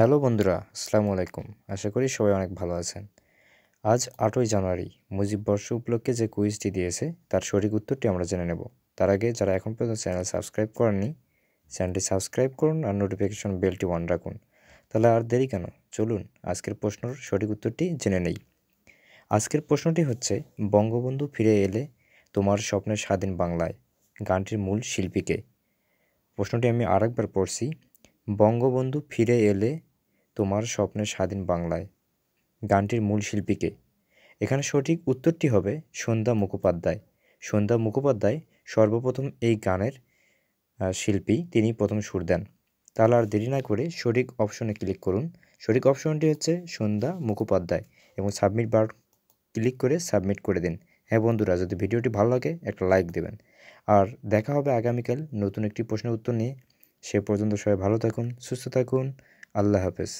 hello বন্ধুরা আসসালামু আলাইকুম আশা করি সবাই অনেক ভালো আছেন আজ আটই জানুয়ারি মুজিব বর্ষ উপলক্ষে যে কুইজটি দিয়েছে তার সঠিক উত্তরটি আমরা জেনে নেব তার আগে যারা এখন পর্যন্ত চ্যানেল সাবস্ক্রাইব করেননি চ্যানেলটি সাবস্ক্রাইব করুন আর নোটিফিকেশন বেলটি অন রাখুন তাহলে আর দেরি কেন চলুন আজকের প্রশ্নর সঠিক উত্তরটি জেনে নেই আজকের প্রশ্নটি হচ্ছে বঙ্গবন্ধু ফিরে এলে তোমার স্বপ্নের স্বাধীন বাংলায় গানটির মূল শিল্পীকে প্রশ্নটি আমি আরেকবার পড়ছি বঙ্গবন্ধু ফিরে এলে তোমার স্বপ্নের স্বাধীন বাংলায় গানটির মূল শিল্পীকে এখানে সঠিক উত্তরটি হবে সন্ধ্যা মুখোপাধ্যায় সন্ধ্যা মুখোপাধ্যায় সর্বপ্রথম এই গানের শিল্পী তিনি প্রথম সুর দেন তাহলে আর দেরি না করে সঠিক অপশনে ক্লিক করুন সঠিক অপশনটি হচ্ছে সন্ধ্যা মুখোপাধ্যায় এবং সাবমিট বার ক্লিক করে সাবমিট করে দিন হ্যাঁ বন্ধুরা যদি ভিডিওটি ভালো লাগে একটা লাইক দেবেন আর দেখা হবে আগামীকাল নতুন একটি প্রশ্নের উত্তর নিয়ে সে পর্যন্ত সবাই ভালো থাকুন সুস্থ থাকুন আল্লাহ হাফেজ